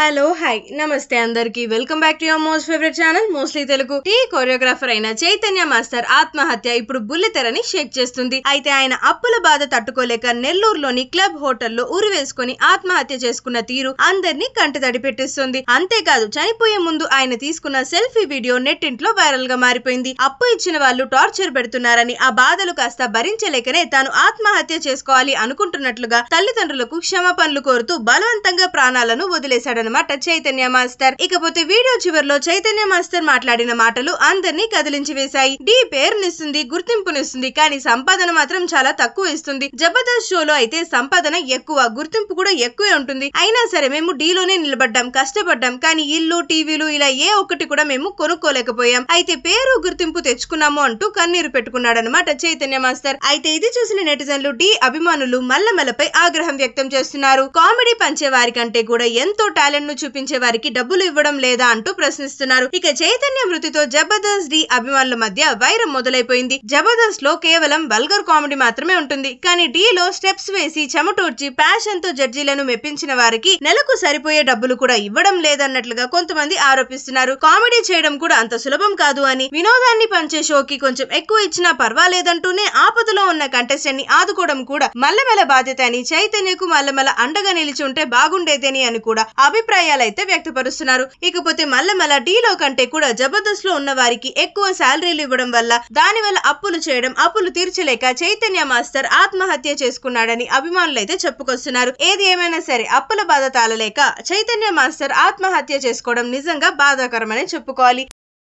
hello hi నమస్తే అందరికి welcome back to your most favourite channel mostly Telugu T choreographer అయిన Chaitanya master ఆత్మహత్య ఇప్పుడు బుల్లితెరని షేక్ చేస్తుంది అయితే ఆయన అప్పుల బాధ తట్టుకోలేక నెల్లూరులోని క్లబ్ హోటల్లో ఉరి వేసుకుని ఆత్మహత్య చేసుకున్న తీరు అందరినీ తడి పెట్టిస్తుంది అంతేకాదు చనిపోయే ముందు ఆయన తీసుకున్న సెల్ఫీ వీడియో నెట్టింట్లో వైరల్ గా మారిపోయింది అప్పు ఇచ్చిన వాళ్ళు టార్చర్ పెడుతున్నారని ఆ బాధలు కాస్త భరించలేకనే తాను ఆత్మహత్య చేసుకోవాలి అనుకుంటున్నట్లుగా తల్లిదండ్రులకు పనులు కోరుతూ బలవంతంగా ప్రాణాలను వదిలేశాడన అనమాట చైతన్య మాస్టర్ ఇకపోతే వీడియో చివరిలో చైతన్య మాస్టర్ మాట్లాడిన మాటలు అందరినీ కదిలించి వేశాయి డీ పేరునిస్తుంది గుర్తింపునిస్తుంది కానీ సంపాదన మాత్రం చాలా తక్కువ ఇస్తుంది జబర్దస్త్ షోలో అయితే సంపాదన ఎక్కువ గుర్తింపు కూడా ఎక్కువే ఉంటుంది అయినా సరే మేము డీలోనే నిలబడ్డాం కష్టపడ్డాం కానీ ఇల్లు టీవీలు ఇలా ఏ ఒక్కటి కూడా మేము కొనుక్కోలేకపోయాం అయితే పేరు గుర్తింపు తెచ్చుకున్నాము అంటూ కన్నీరు పెట్టుకున్నాడు అనమాట చైతన్య మాస్టర్ అయితే ఇది చూసిన నెటిజన్లు డి అభిమానులు మల్లమల్లపై ఆగ్రహం వ్యక్తం చేస్తున్నారు కామెడీ పంచే వారి కంటే కూడా ఎంతో టాలెంట్ టాలెంట్ ను చూపించే వారికి డబ్బులు ఇవ్వడం లేదా అంటూ ప్రశ్నిస్తున్నారు ఇక చైతన్య మృతితో జబర్దస్త్ డి అభిమానుల మధ్య వైరం మొదలైపోయింది జబర్దస్త్ లో కేవలం వల్గర్ కామెడీ మాత్రమే ఉంటుంది కానీ డి లో స్టెప్స్ వేసి చెమటూర్చి ప్యాషన్ తో జడ్జీలను మెప్పించిన వారికి నెలకు సరిపోయే డబ్బులు కూడా ఇవ్వడం లేదన్నట్లుగా కొంతమంది ఆరోపిస్తున్నారు కామెడీ చేయడం కూడా అంత సులభం కాదు అని వినోదాన్ని పంచే షోకి కొంచెం ఎక్కువ ఇచ్చినా పర్వాలేదంటూనే ఆపదలో ఉన్న కంటెస్టెంట్ ని ఆదుకోవడం కూడా మల్లమెల బాధ్యత అని చైతన్యకు మల్లమెల అండగా నిలిచి ఉంటే బాగుండేదని అని కూడా అభి అభిప్రాయాలైతే వ్యక్తపరుస్తున్నారు ఇకపోతే మళ్ళ మళ్ళా డీలో కంటే కూడా జబర్దస్త్ లో ఉన్న వారికి ఎక్కువ శాలరీలు ఇవ్వడం వల్ల దాని వల్ల అప్పులు చేయడం అప్పులు తీర్చలేక చైతన్య మాస్టర్ ఆత్మహత్య చేసుకున్నాడని అభిమానులు అయితే చెప్పుకొస్తున్నారు ఏది ఏమైనా సరే అప్పుల బాధ తాళలేక చైతన్య మాస్టర్ ఆత్మహత్య చేసుకోవడం నిజంగా బాధాకరమని చెప్పుకోవాలి